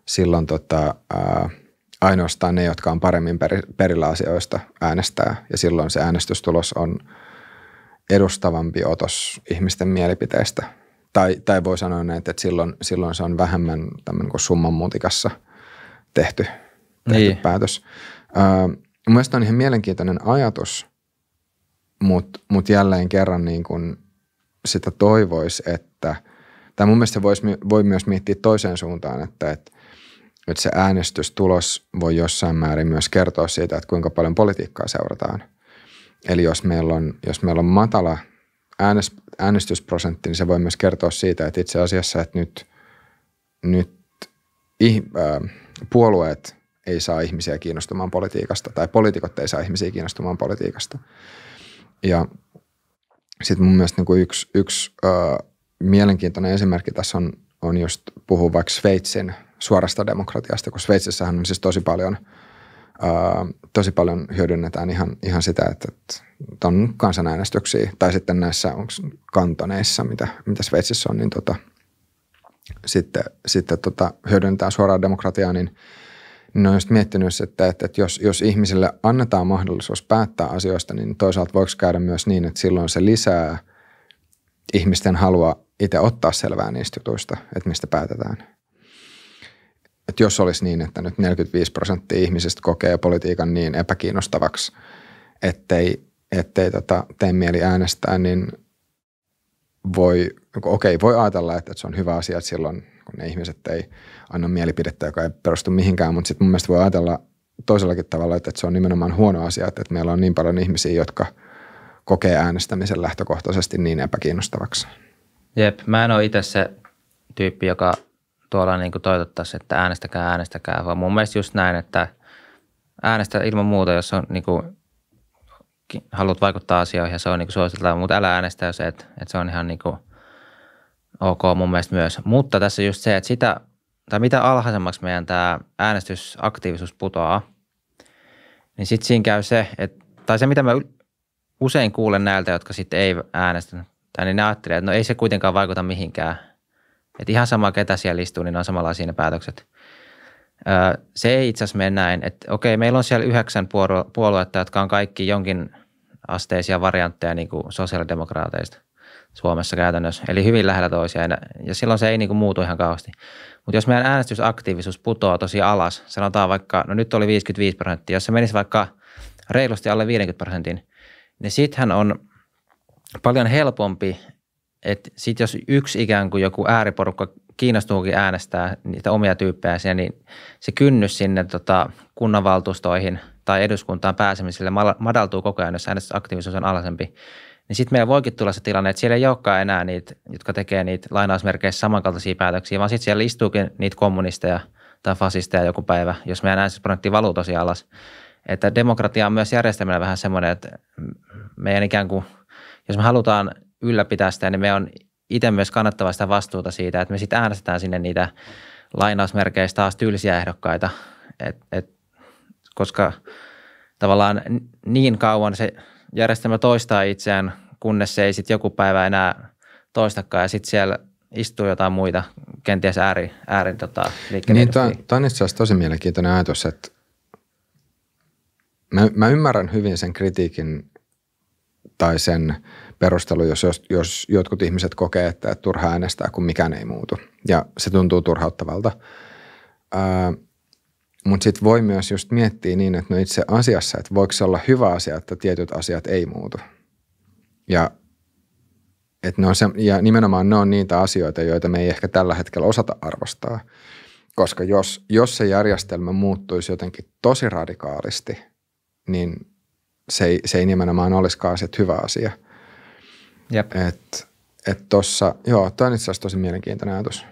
silloin tota, ää, ainoastaan ne, jotka on paremmin per, perillä asioista, äänestää. Ja silloin se äänestystulos on edustavampi otos ihmisten mielipiteistä tai, tai voi sanoa näin, että silloin, silloin se on vähemmän tämmöinen kuin summan muutikassa tehty, tehty niin. päätös. Äh, Mielestäni on ihan mielenkiintoinen ajatus, mutta mut jälleen kerran niin kun sitä toivoisi, että – tai mun mielestä vois, voi myös miettiä toiseen suuntaan, että, että, että se äänestystulos voi jossain määrin myös kertoa siitä, että kuinka paljon politiikkaa seurataan. Eli jos meillä on, jos meillä on matala – äänestysprosentti, niin se voi myös kertoa siitä, että itse asiassa, että nyt, nyt ih, äh, puolueet ei saa ihmisiä kiinnostumaan politiikasta tai poliitikot ei saa ihmisiä kiinnostumaan politiikasta. Ja sitten mun mielestä niin kuin yksi, yksi äh, mielenkiintoinen esimerkki tässä on, on just puhua vaikka Sveitsin suorasta demokratiasta, kun Sveitsissähän on siis tosi paljon – tosi paljon hyödynnetään ihan, ihan sitä, että, että on kansanäänestyksiä tai sitten näissä onks kantoneissa, mitä, mitä Sveitsissä on, niin tota, sitten, sitten tota, hyödynnetään suoraan demokratiaa, niin, niin olen just miettinyt, että, että, että jos, jos ihmisille annetaan mahdollisuus päättää asioista, niin toisaalta voiko käydä myös niin, että silloin se lisää ihmisten halua itse ottaa selvää niistä jutuista, että mistä päätetään että jos olisi niin, että nyt 45 prosenttia ihmisistä kokee politiikan niin epäkiinnostavaksi, ettei, ettei tota, tee mieli äänestää, niin voi, okei, okay, voi ajatella, että, että se on hyvä asia, että silloin kun ne ihmiset ei anna mielipidettä, joka ei perustu mihinkään, mutta sitten mun mielestä voi ajatella toisellakin tavalla, että, että se on nimenomaan huono asia, että, että meillä on niin paljon ihmisiä, jotka kokee äänestämisen lähtökohtaisesti niin epäkiinnostavaksi. Jep, mä en ole itse se tyyppi, joka tuolla niin kuin toivottaisiin, että äänestäkää, äänestäkää, vaan mun mielestä just näin, että äänestä ilman muuta, jos on niin kuin, haluat vaikuttaa asioihin ja se on niin suositeltavaa, mutta älä äänestä, jos et, että se on ihan niin kuin, ok mun mielestä myös. Mutta tässä just se, että sitä, tai mitä alhaisemmaksi meidän tämä äänestysaktiivisuus putoaa, niin sitten siinä käy se, että, tai se mitä mä usein kuulen näiltä, jotka sitten ei äänestä, tai niin ne ajattelee, että no ei se kuitenkaan vaikuta mihinkään – et ihan sama, ketä siellä istuu, niin on samanlaisia ne päätökset. se ei itse asiassa mene näin, että okei, meillä on siellä yhdeksän puoluetta, jotka on kaikki jonkin asteisia variantteja niin kuin sosiaalidemokraateista Suomessa käytännössä, eli hyvin lähellä toisiaan, ja silloin se ei niin kuin muutu ihan kauheasti. Mutta jos meidän äänestysaktiivisuus putoaa tosi alas, sanotaan vaikka, no nyt oli 55 prosenttia, jos se menisi vaikka reilusti alle 50 prosentin, niin sittenhän on paljon helpompi että sitten jos yksi ikään kuin joku ääriporukka kiinnostuukin äänestää niitä omia tyyppejä niin se kynnys sinne tota, kunnanvaltuustoihin tai eduskuntaan pääsemiselle madaltuu koko ajan, jos äänestysaktiivisuus on alasempi. Niin sitten meillä voikin tulla se tilanne, että siellä ei olekaan enää niitä, jotka tekee niitä lainausmerkeissä samankaltaisia päätöksiä, vaan sitten siellä istuukin niitä kommunisteja tai fasisteja joku päivä, jos meidän äänestysprosentti valuu tosi alas. Että demokratia on myös järjestelmällä vähän semmoinen, että meidän ikään kuin, jos me halutaan – ylläpitää sitä, niin me on itse myös kannattava sitä vastuuta siitä, että me sitten äänestetään sinne niitä lainausmerkeissä taas tylsiä ehdokkaita, et, et, koska tavallaan niin kauan se järjestelmä toistaa itseään, kunnes se ei sitten joku päivä enää toistakaan ja sitten siellä istuu jotain muita, kenties ääri, äärin tota, Niin, tämä on itse asiassa tosi mielenkiintoinen ajatus, että mä, mä ymmärrän hyvin sen kritiikin tai sen – perustelu, jos, jos, jos jotkut ihmiset kokee, että turha äänestää, kun mikään ei muutu. Ja se tuntuu turhauttavalta. Mutta sitten voi myös just miettiä niin, että no itse asiassa, että voiko se olla hyvä asia, että tietyt asiat ei muutu. Ja, et ne on se, ja nimenomaan ne on niitä asioita, joita me ei ehkä tällä hetkellä osata arvostaa. Koska jos, jos se järjestelmä muuttuisi jotenkin tosi radikaalisti, niin se ei, se ei nimenomaan olisikaan se hyvä asia – Jep. Et, et tossa, joo, tämä on itse asiassa tosi mielenkiintoinen ajatus.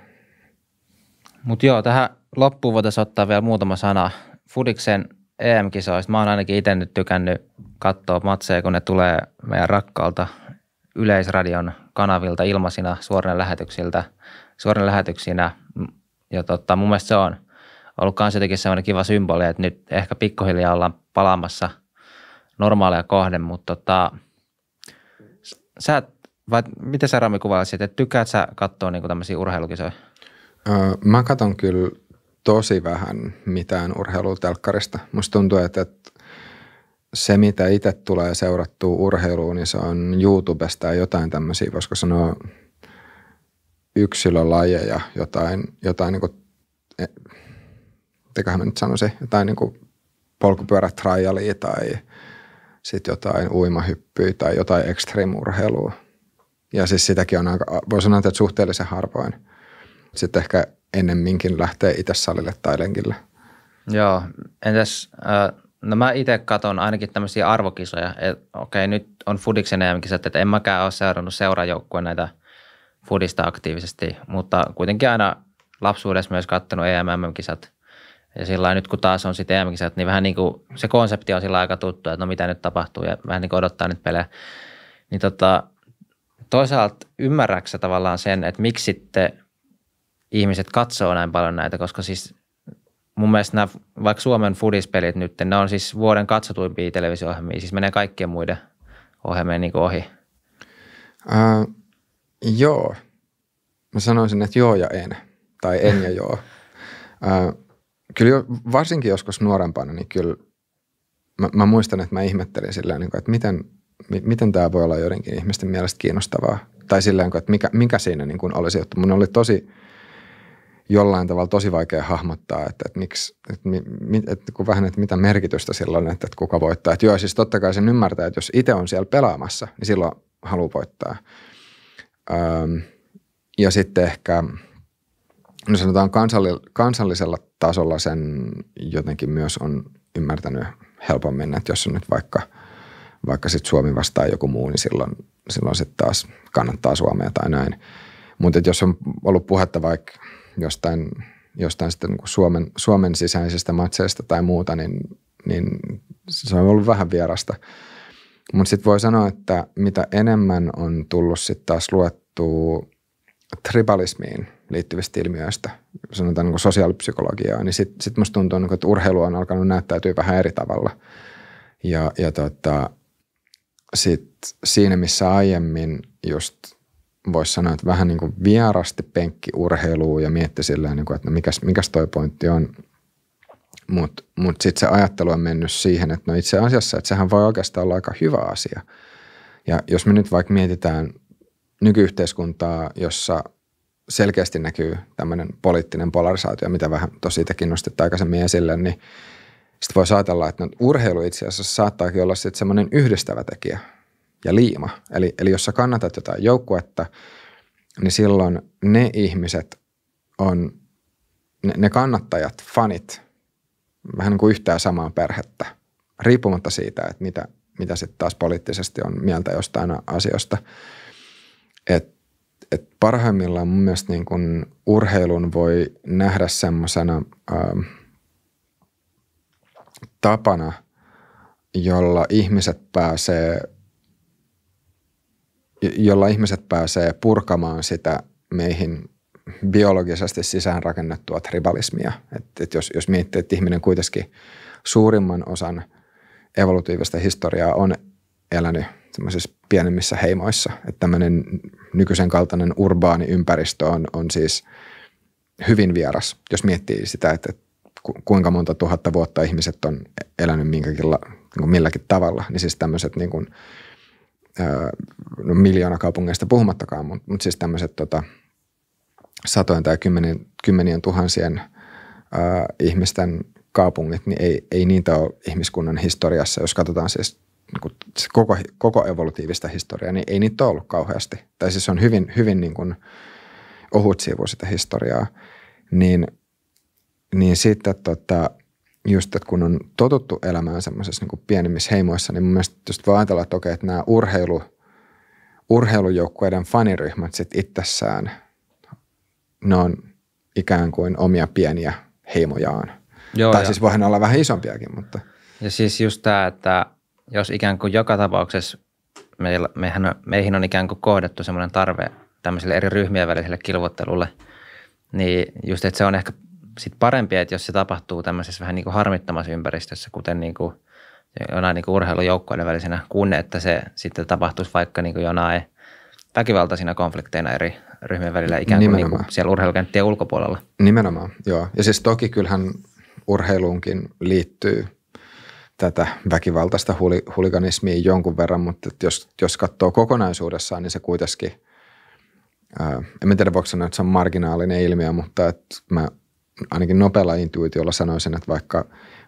Mutta joo, tähän loppuun voitaisiin ottaa vielä muutama sana. Fudiksen EM-kisoista, mä oon ainakin itse nyt tykännyt katsoa matseja, kun ne tulee meidän rakkaalta yleisradion kanavilta ilmaisina suorina lähetyksiltä, suorina lähetyksinä. Ja tota, mun mielestä se on ollut myös jotenkin sellainen kiva symboli, että nyt ehkä pikkuhiljaa ollaan palaamassa normaaleja kohden, mutta tota, sä, vai miten sä Rami kuvailisit, että tykkäät sä katsoa niinku tämmöisiä urheilukisoja? Öö, mä katson kyllä tosi vähän mitään urheilutelkkarista. Musta tuntuu, että, että se, mitä itse tulee seurattua urheiluun, niin se on YouTubesta ja jotain tämmöisiä, se sanoa yksilölajeja, jotain, jotain niin kuin, e, mitäköhän mä nyt sanoisin, jotain niin kuin polkupyörätrajalia tai – sitten jotain uimahyppyä tai jotain ekstremurheilua. Ja siis sitäkin on aika, voi sanoa, että suhteellisen harvoin. Sitten ehkä ennemminkin lähtee itse salille tai lenkille. Joo, entäs, äh, no mä itse katson ainakin tämmöisiä arvokisoja, että okei nyt on Fudiksen EM-kisat, että en mäkään ole seurannut seurajoukkueen näitä Fudista aktiivisesti, mutta kuitenkin aina lapsuudessa myös katsonut EMM-kisat ja sillä nyt kun taas on sitten em niin vähän niin kuin se konsepti on sillä aika tuttu, että no mitä nyt tapahtuu ja vähän niin kuin odottaa nyt pelejä. Niin tota, toisaalta ymmärräksä tavallaan sen, että miksi sitten ihmiset katsoo näin paljon näitä, koska siis mun mielestä nämä, vaikka Suomen foodispelit nyt, ne on siis vuoden katsotuimpia televisio-ohjelmia, siis menee kaikkien muiden ohjelmien niin ohi. Äh, joo. Mä sanoisin, että joo ja en. Tai en ja joo. Äh, kyllä varsinkin joskus nuorempana, niin kyllä mä, mä muistan, että mä ihmettelin silleen, niin kuin, että miten, mi, miten tämä voi olla joidenkin ihmisten mielestä kiinnostavaa. Tai silleen, niin että mikä, mikä siinä niin kuin olisi, juttu. mun oli tosi jollain tavalla tosi vaikea hahmottaa, että, että miksi, että, mi, että kun vähän, että mitä merkitystä silloin, että, että kuka voittaa. Että joo, siis totta kai sen ymmärtää, että jos itse on siellä pelaamassa, niin silloin haluaa voittaa. Öm, ja sitten ehkä, no sanotaan kansalli, kansallisella tasolla sen jotenkin myös on ymmärtänyt helpommin, että jos on nyt vaikka, vaikka sit Suomi vastaa joku muu, niin silloin, silloin sitten taas kannattaa Suomea tai näin. Mutta jos on ollut puhetta vaikka jostain, jostain sitten niin Suomen, Suomen sisäisestä matseista tai muuta, niin, niin se on ollut vähän vierasta. Mutta sitten voi sanoa, että mitä enemmän on tullut sitten taas luettua tribalismiin liittyvistä ilmiöistä, sanotaan niin sosiaalipsykologiaa, niin sitten sit musta tuntuu, niin kuin, että urheilu on alkanut näyttäytyä vähän eri tavalla. Ja, ja tota, sit siinä, missä aiemmin just voisi sanoa, että vähän niin kuin vierasti penkkiurheiluun ja mietti silleen, niin kuin, että no mikäs, mikäs toi pointti on, mutta mut, mut sitten se ajattelu on mennyt siihen, että no itse asiassa, että sehän voi oikeastaan olla aika hyvä asia. Ja jos me nyt vaikka mietitään nykyyhteiskuntaa, jossa selkeästi näkyy tämmöinen poliittinen polarisaatio, mitä vähän itsekin nostettiin aikaisemmin esille, niin sitten voi ajatella, että no, urheilu itse asiassa saattaakin olla sitten semmoinen yhdistävä tekijä ja liima. Eli, eli jos sä kannatat jotain joukkuetta, niin silloin ne ihmiset on, ne, ne kannattajat, fanit, vähän niin kuin yhtään samaa perhettä, riippumatta siitä, että mitä, mitä sitten taas poliittisesti on mieltä jostain asioista. Että et parhaimmillaan mun mielestä niin kun urheilun voi nähdä semmoisena ähm, tapana, jolla ihmiset pääsee jolla ihmiset pääsee purkamaan sitä meihin biologisesti sisäänrakennettua tribalismia. Et, et jos, jos miettii, että ihminen kuitenkin suurimman osan evolutiivista historiaa on elänyt tämmöisissä pienemmissä heimoissa. Että tämmöinen nykyisen kaltainen urbaani ympäristö on, on siis hyvin vieras, jos miettii sitä, että kuinka monta tuhatta vuotta ihmiset on elänyt minkäkinla, niin milläkin tavalla, niin siis tämmöiset niin kuin, no miljoona kaupungeista puhumattakaan, mutta, mutta siis tämmöiset tota, satojen tai kymmenien, kymmenien tuhansien ää, ihmisten kaupungit, niin ei, ei niitä ole ihmiskunnan historiassa, jos katsotaan siis niin kuin koko, koko evolutiivista historiaa, niin ei niitä ole ollut kauheasti. Tai siis on hyvin, hyvin niin kuin ohut sivu sitä historiaa. Niin, niin sitten tota, just, että kun on totuttu elämään semmoisessa niin pienemmissä heimoissa, niin mun mielestä just voi ajatella, että okei, että nämä urheilu, urheilujoukkueiden faniryhmät sit itsessään, ne on ikään kuin omia pieniä heimojaan. Joo, tai ja. siis voihan olla vähän isompiakin, mutta. Ja siis just tämä, että jos ikään kuin joka tapauksessa meillä, mehän meihin on ikään kuin kohdettu semmoinen tarve tämmöiselle eri ryhmien väliselle kilvottelulle, niin just, että se on ehkä sit parempi, että jos se tapahtuu tämmöisessä vähän niin kuin harmittamassa ympäristössä, kuten niin kuin jonain niin kuin välisenä, kun että se sitten tapahtuisi vaikka niin kuin jonain väkivaltaisina konflikteina eri ryhmien välillä ikään kuin, niin kuin siellä urheilukenttien ulkopuolella. Nimenomaan, joo. Ja siis toki kyllähän urheiluunkin liittyy tätä väkivaltaista huli, huliganismia jonkun verran, mutta jos, jos katsoo kokonaisuudessaan, niin se kuitenkin, ää, en tiedä voiko sanoa, että se on marginaalinen ilmiö, mutta että mä ainakin nopealla intuitiolla sanoisin, että vaikka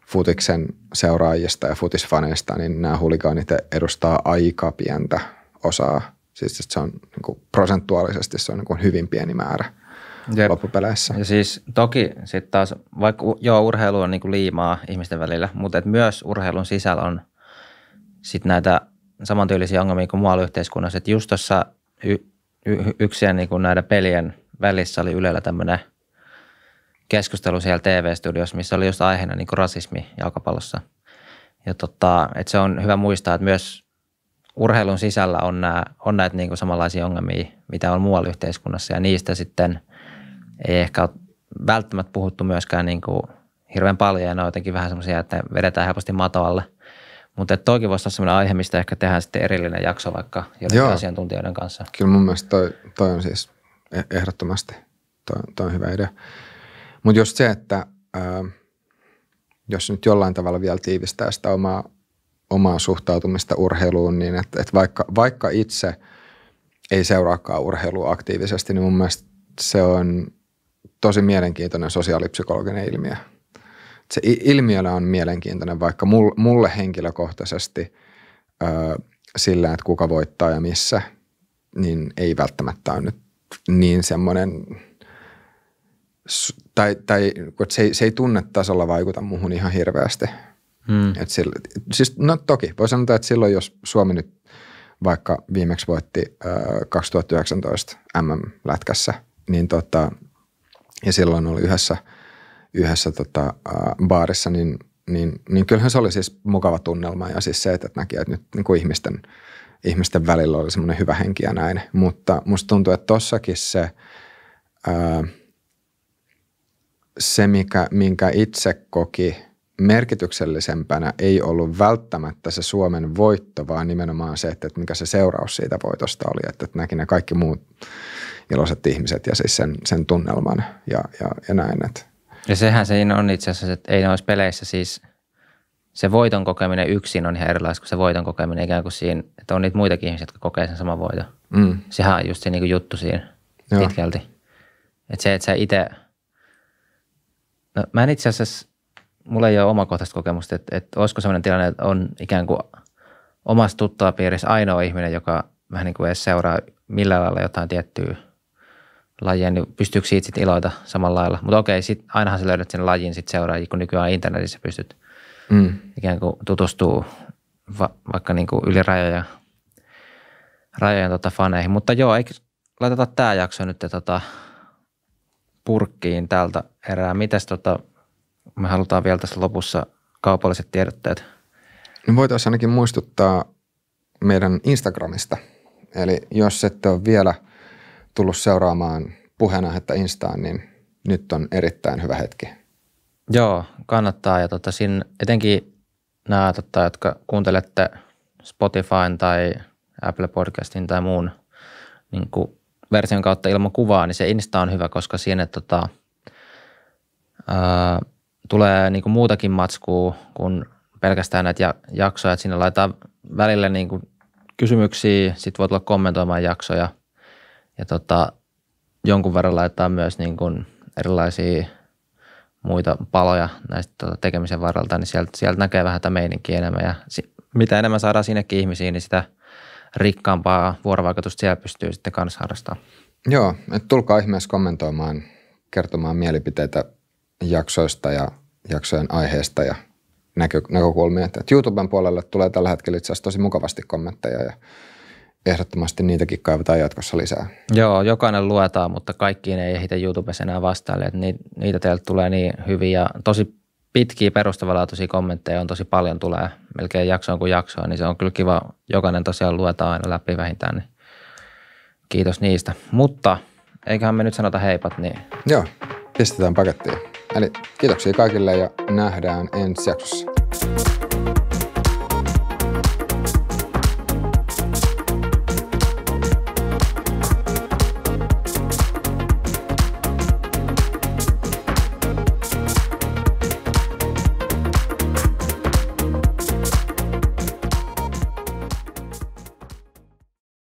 futiksen seuraajista ja futisfaneista, niin nämä huligaanit edustaa aika pientä osaa. Siis se on niin kuin, prosentuaalisesti se on niin kuin hyvin pieni määrä. Jep. loppupeleissä. Ja siis toki sitten taas, vaikka joo urheilu on niinku liimaa ihmisten välillä, mutta et myös urheilun sisällä on sit näitä samantyylisiä ongelmia kuin muualla yhteiskunnassa. Et just tuossa y- y- yksien niinku näiden pelien välissä oli Ylellä tämmöinen keskustelu siellä TV-studiossa, missä oli just aiheena niinku rasismi jalkapallossa. Ja tota, et se on hyvä muistaa, että myös urheilun sisällä on, nää, on näitä niinku samanlaisia ongelmia, mitä on muualla yhteiskunnassa ja niistä sitten – ei ehkä ole välttämättä puhuttu myöskään niin kuin hirveän paljon ja ne on jotenkin vähän semmoisia, että vedetään helposti matoalle. Mutta toki voisi olla sellainen aihe, mistä ehkä tehdään sitten erillinen jakso vaikka joidenkin asiantuntijoiden kanssa. Kyllä mun mielestä toi, toi on siis e- ehdottomasti, toi, toi on hyvä idea. Mutta just se, että ää, jos nyt jollain tavalla vielä tiivistää sitä omaa, omaa suhtautumista urheiluun, niin että et vaikka, vaikka itse ei seuraakaan urheilua aktiivisesti, niin mun mielestä se on – tosi mielenkiintoinen sosiaalipsykologinen ilmiö. Se ilmiönä on mielenkiintoinen, vaikka mulle henkilökohtaisesti sillä, että kuka voittaa ja missä, niin ei välttämättä ole nyt niin semmoinen tai, tai se, ei, se ei tunnetasolla vaikuta muuhun ihan hirveästi. Hmm. Et sillä, siis, no toki, voi sanoa, että silloin jos Suomi nyt vaikka viimeksi voitti ö, 2019 MM-lätkässä, niin tota, ja silloin oli yhdessä, yhdessä tota, äh, baarissa, niin, niin, niin kyllähän se oli siis mukava tunnelma ja siis se, että näki, että nyt niin kuin ihmisten, ihmisten välillä oli semmoinen hyvä henki ja näin, mutta musta tuntuu, että tossakin se, ää, se mikä, minkä itse koki merkityksellisempänä ei ollut välttämättä se Suomen voitto, vaan nimenomaan se, että, että mikä se seuraus siitä voitosta oli, että, että näki ne kaikki muut iloiset ihmiset ja siis sen, sen tunnelman ja, ja, ja näin. Et. Ja sehän siinä on itse asiassa, että ei noissa peleissä siis se voiton kokeminen yksin on ihan erilaista kuin se voiton kokeminen ikään kuin siinä, että on niitä muitakin ihmisiä, jotka kokee sen saman voiton. Mm. Sehän on just se niin juttu siinä Joo. pitkälti. Että se, että sä itse, no mä en itse asiassa, mulla ei ole omakohtaista kokemusta, että, että olisiko sellainen tilanne, että on ikään kuin omassa piirissä ainoa ihminen, joka vähän niin kuin edes seuraa millään lailla jotain tiettyä – lajeja, niin pystyykö siitä sitten iloita samalla lailla? Mutta okei, sit ainahan sä löydät sen lajin sitten seuraajia, kun nykyään internetissä pystyt mm. ikään kuin tutustuu va- vaikka niin kuin yli rajoja, rajojen tota faneihin. Mutta joo, eikö laiteta tämä jakso nyt tota purkkiin tältä erää. Mitäs tota, me halutaan vielä tässä lopussa kaupalliset tiedotteet? No voitaisiin ainakin muistuttaa meidän Instagramista. Eli jos ette ole vielä – tullut seuraamaan että Instaan, niin nyt on erittäin hyvä hetki. Joo, kannattaa. Ja tota, sin, etenkin nämä, tota, jotka kuuntelette Spotifyn tai Apple Podcastin tai muun niin kuin version kautta ilman kuvaa, niin se Insta on hyvä, koska siinä tota, ää, tulee niin kuin muutakin matskua kuin pelkästään näitä jaksoja. Että siinä laitetaan välillä niin kuin kysymyksiä, sit voi tulla kommentoimaan jaksoja – ja tota, jonkun verran laitetaan myös niin kuin erilaisia muita paloja näistä tota, tekemisen varalta, niin sieltä, sieltä näkee vähän tätä meininkiä enemmän. Ja si- mitä enemmän saadaan sinnekin ihmisiin, niin sitä rikkaampaa vuorovaikutusta siellä pystyy sitten kanssa harrastamaan. Joo, että tulkaa ihmeessä kommentoimaan, kertomaan mielipiteitä jaksoista ja jaksojen aiheesta ja näkö, näkökulmia. Että YouTuben puolelle tulee tällä hetkellä itse asiassa tosi mukavasti kommentteja ja ehdottomasti niitäkin kaivataan jatkossa lisää. Joo, jokainen luetaan, mutta kaikkiin ei ehitä YouTubessa enää vastaille. Että niitä teiltä tulee niin hyviä tosi pitkiä perustavanlaatuisia kommentteja on tosi paljon tulee melkein jaksoon kuin jaksoon, niin se on kyllä kiva. Jokainen tosiaan luetaan aina läpi vähintään, niin kiitos niistä. Mutta eiköhän me nyt sanota heipat, niin... Joo, pistetään pakettiin. Eli kiitoksia kaikille ja nähdään ensi jaksossa.